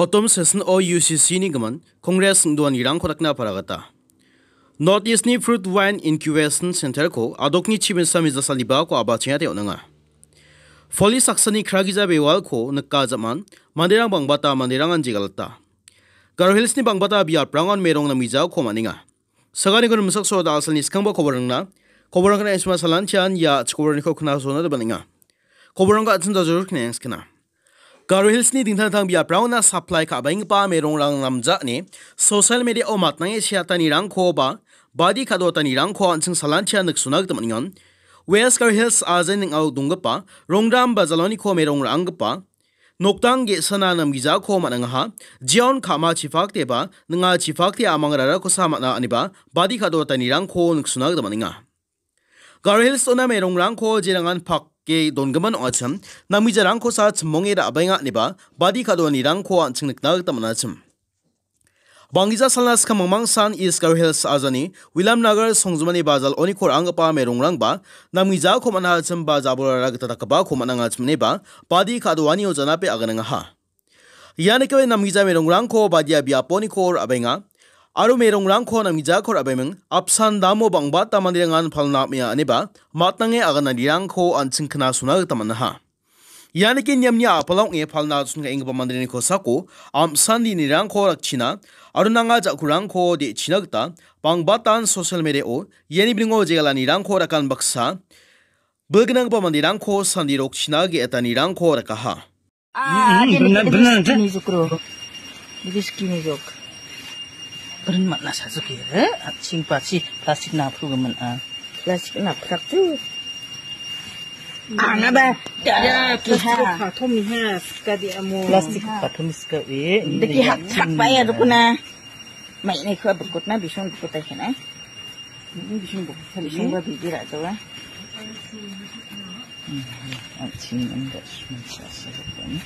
Autumn session o UCC ni gaman Congress duan irang khorakna paragata. North East ni Fruit Wine Incubation Center ko adokni chimen samiza saliba ko abachya te onanga. Foli saksani khragiza bewal ko nakka zaman mandirang bangbata mandirang anjigalta. Garo Hills ni bangbata biar prangon merong namija ko maninga. Sagani ko rumsak so da asalni skamba koborangna koborangna esma salan chan ya chkoborni ko khna sona de baninga. Koboranga atsin da joruk ne skina. Garo Hills ni dingtang tang bia brauna supply ka baing pa merong rang namja ni social media o matna ye sia tani rang kho ba badi ka do tani rang kho an sing salan chia nak sunak tam ngon West Garo Hills azen ning au dung pa rongram bazaloni kho merong rang pa noktang ge sana nam giza kho manang ha jion khama chifak te ba nga chifak te amang rara ko sa mana aniba badi ka do tani rang kho nak sunak tam ninga Garo Hills ona merong rang kho jirangan phak ke dongimin oachim namijarangko sa chimmonge ra·baenga ineba badi kadonirangko an·ching nikna gita manachim. Bangija salna ska mangmang san iskar hills ajani William Nagar songjumani bazal oni kor angpa merungrang ba namija ko manha chim ba jabura ragta takba ko mananga chimne ba badi kadwani yojana pe agananga ha. Yanikewe namija merungrang ko badia biaponi kor abenga আৰু মেৰং ৰং খো নামি যা খৰ আবেমং আপচান দামো বংবা তামানি ৰঙান ফল নামিয়া আনিবা মাতনাঙে আগনা ৰিয়াং খো আনচিং খনা সুনা তামান হা ইয়ানে কি নিয়ম নিয়া আপলং এ ফল না সুন গাইং বা মন্দিৰ নিখো সাকো আমচান দি নিৰাং খো ৰাখিনা আৰু নাঙা জাকু ৰাং খো দি চিনগতা বংবা তান ছচিয়েল মেডিয়া ও ইয়ানি বিঙো জেগালা নিৰাং খো ৰাকান বক্সা বগনাং বা মন্দিৰ ৰাং খো সান্দি ৰক চিনাগি এটা নিৰাং খো ৰাকা হা আ কি নিজুকৰ বিস্কি নিজুকৰ bermak nasa sekira eh? acing pasi plastik nak pru gemen ah plastik nak pru tu Anga ba? Ya, ya kita patuh ni ha, sekali amu. Plastik ha. patuh ni sekali. Dek ya, tak payah lah. tu puna. Ah. Mai ni kau berkut na, bisung berkut aja na. Bisung berkut, bisung berbi di lah tu lah. Acing enggak semasa sebelum.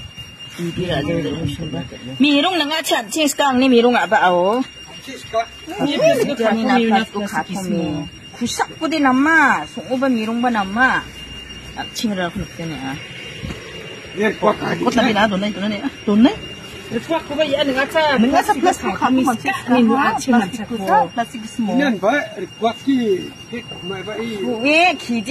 Mirung dengan acing sekarang ni mirung apa awak? Птичка. Не письмо, капуми, у нас только письмо. Кусак буде нама, сумба мирумба нама. Чинра хлопцами, а. Вот на пина, донай, донай, донай. Пластик кува я ненга ца. Ненга ца пластик kami ni no achi man chako. Plastic small. Nen ba kwaki kek mai ba i. 왜 기지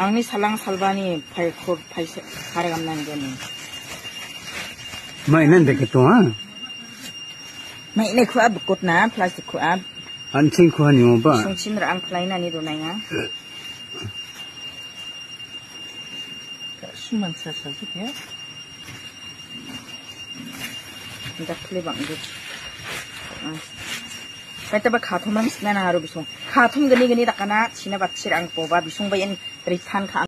앙리 살랑 살바니 발코 발세 가래감나는 거는. 마이는 되겠죠? 마이네 코 앞, 꽃나 플라스틱 코 앞. 안칭 코 아니오 봐. 성심을 안 플라이나 니도 나야. 숨만 차서 이게. 이제 플립 안 되지. 그때 봐 가톰만 쓰나 하루 비송. 가톰 그니 그니 닦아나 지나 받칠 안 뽑아 비송 바인 Mengeban mega kubur, laduk रिखान Khan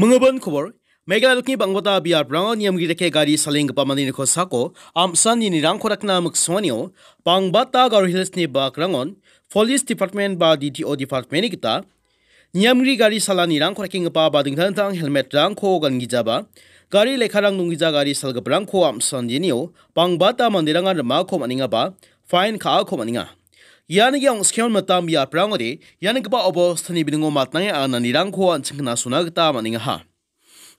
मंगबन खबर मेघालय ब ं m व त ा i ि ह ा र ब्रांग नियम ग ि र a े ग n i ़ी सलेंग पमानी न ini rangko rakna m a raw s u a n ो र ख न ा मक्सवानियो पांगबाता गारो हिल्स नि ब ा e र ं ग न पुलिस ड ि प ा d ् ट म ें ट बा ड ी ट ी i डिपार्टमेंट किता नियमगिरि गाड़ी साला न ि र ां ba ो i n g tantang helmet rangko gan g ां ग खो गनगिजाबा गाड़ी ल े g ा र ां नुंगिजा गाड़ी सलगब्रांग ख ini yo, न a n g b a t a m a n d i r a n g a ां ग ा रमा खो मनिंगा ब fine ka ko maninga. Yan yang skion matam ya prangori, yan gba obo stani bingo matnang ang nanirang ko ang chingna sunagta maning ha.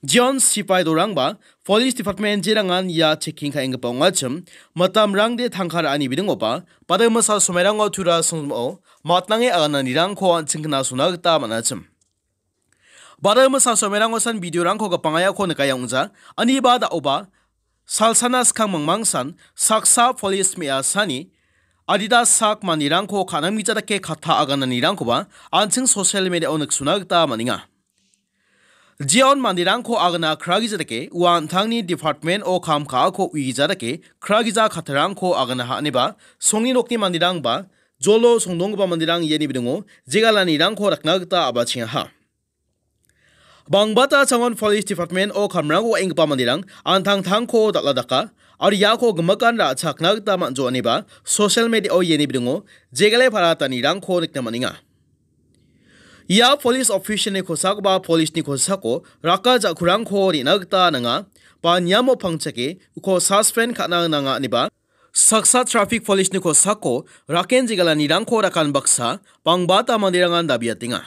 John Sipai dorangba, Police Department jirangan ya checking ka ingpa ngachim, matam rang de thangkar ani bingo ba, pada masa sumerango tura sungmo, matnang ang nanirang ko ang chingna sunagta manachim. Pada masa sumerango san video rang ko kapangaya ko nakaya unza, ani ba da oba, salsana skang mangmangsan, saksa police mea sani, Adidas sak manirangko kanamijarake kata agananirangkoba anching social media onuksuna gita maninga. Jion manirangko agana kragijarake ua antangni department o kamkaako uigijarake kragija katarangko agana haneba songni nokni mandirangba jolo songdongba mandirang yeni bidungo jigalanirangko rakna gita abachingaha. Bangbata Changon Police Department o kamrango engpa mandirang antang tangko dakla daka और याको गमकान रा छकनाग ता मान जोनी बा social media ओ येनी बिदंगो जेगले फरा तानी रंग खो निकना मनिंगा या पुलिस ऑफिशियल ने खोसाक बा पुलिस नि खोसाको राका जा खुरांग खो रि नगता नंगा पा न्यामो फंगचके उखो सस्पेंड खाना नंगा निबा saksa traffic police ni राकेन sako raken jigala nirang बक्सा rakan baksa pangbata mandirangan dabiatinga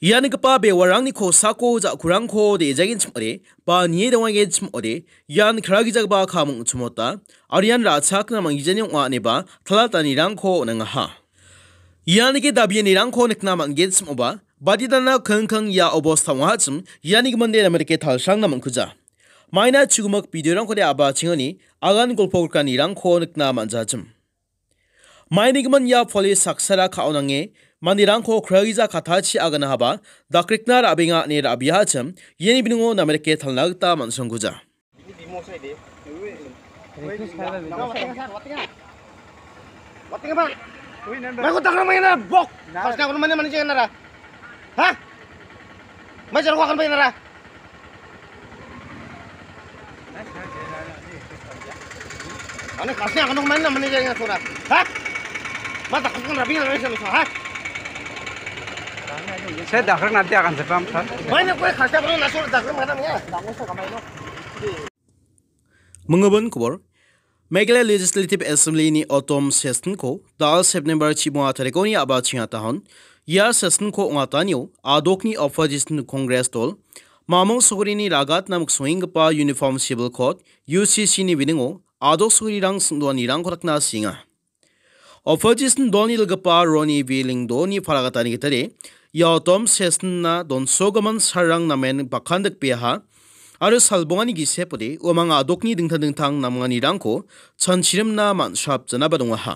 ia nikgipa bewarangni sako ja-kurangko de·ejagin chim·ode ba nie dongangen chim·ode ian kragijakba kam ong·chimota aro ian ra·chakna mangjani ong·a ineba tala tanirangko onangaha ia nike dabienirangko nikna man·gen chim·oba badidana kengkeng ia obosta ong·achim ia nikmande namerike talsrangna man·kuja maina chugumuk bideorangkode aba chingani agan golpogrkanirangko nikna man·jachim mainigman ia poli saksara ka-onange mandirangko kraija kathachi agana haba dakrikna rabinga ne rabiacham yeni biningo namerke thalna gita mansongguja Aku tak ramai nara bok. Pasti aku mana manusia nara. Hah? Macam aku akan main nara. Ane kasnya akan main nara manusia nara. Hah? Mata aku kan rabi nara manusia nara. Hah? से दाखर नाते आकन से palm sir मैंने कोई खास्ता बनो नसुर दाखर madam या दाखर से कमाइनो मंगबन कुबर मेघालय लेजिस्लेटिव असेंबली ने ऑटोम सेशन को 10 सितंबर की मुआतरे को नहीं आबाद चिया था हन यह सेशन को उंगातानियो आदोकनी ऑफिसिस्ट कांग्रेस दल मामों सुगरी ने रागात नमक स्विंग पा यूनिफॉर्म सिविल कोड यूसीसी ने विनिंगो आदोक सुगरी रंग सुन्दरी रंग रखना सिंगा ऑफिसिस्ट दोनी लगपा रोनी विलिंग दोनी फरागतानी के तरे yautom sesn na don sogaman sarang namen bakhandak piha aru salbongani gi sepodi omang adokni dingthang dingthang namangani rangko chanchirim na man shap jana badung ha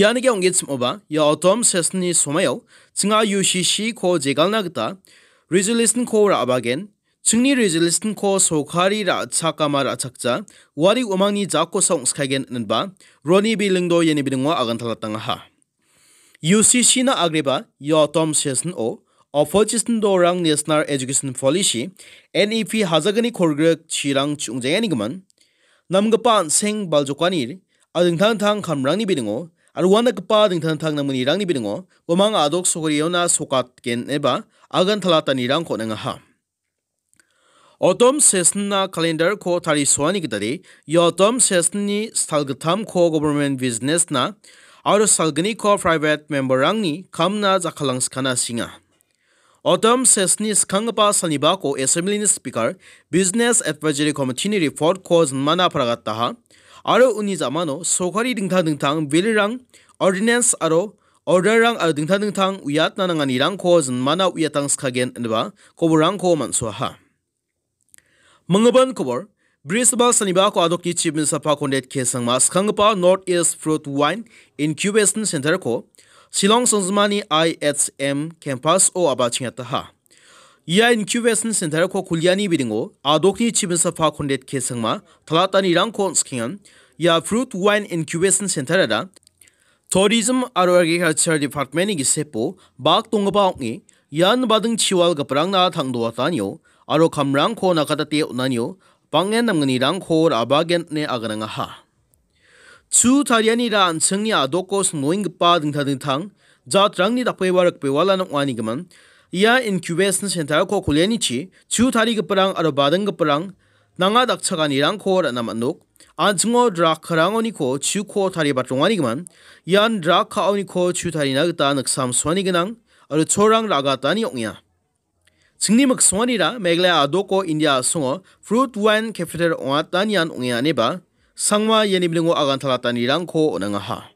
yani ge ongge tsmoba yautom sesn ni somayo chinga yushi shi ko jegalna gta resolution ko ra abagen chungni resolution ko sokhari ra chakamar achakcha wari omang ni jakko song skhagen roni bilingdo yeni bidingwa agantala UCC나 아그리바 여덤 세슨 오 어퍼지슨 도랑 네스나 에듀케이션 폴리시 NEP 하자그니 코르그 치랑 중재야니그만 남가판 생 발조카니 아딩탄탕 함랑니 비딩오 아르완나급바 딩탄탕 남은 이랑니 비딩오 고망 아독 소그리오나 소카트겐 에바 아간탈라타니랑 코낭하 어덤 세슨나 칼렌더 코 타리 소아니기다리 여덤 세슨니 스탈그탐 코 거버먼트 비즈니스나 aro salgini ko private memberangni kamna jakhalang skana singa. Autumn sesni skangpa sanibako assemblini speaker business advisory committee ni report ko janmana pragattaha aro uni zamano sokari dingtang dingtang bilirang ordinance aro order rang aro dingtang dingtang uyat nanangani rang ko janmana uyatang skagen endba koborang ko mansuha. Mangaban kobor Brisbane saniba ko adok ki chip min sapa ko net ke sangma skangpa North East Fruit Wine Incubation Center ko Shillong Songzmani IHM campus o abaching ataha. Ia Incubation Center ko kulyani bidingo adok ni chip min sapa ko net ke sangma thalatani rang ko skingan ya Fruit Wine Incubation Center da Tourism aro Agriculture Department ni gisepo bak tongba ongni yan badang chiwal gaprang na thangdo atanyo aro kamrang ko nakatate unanyo pangen nam ngani rang khor abagen ne agranga ha chu thariani ran chungnya dokos ngoing pa ding thading thang ja trang ni da pe warak pe wala nam wani incubation center ko khuleni chi chu thari aro badang ge parang nanga dak chaga ni rang khor nam anuk an chungo dra kharang singni mak swani ra megla adoko india so fruit wine cafeter wa tanyan ungya ne ba sangwa yeni blingo agan thala tani rang ko onanga ha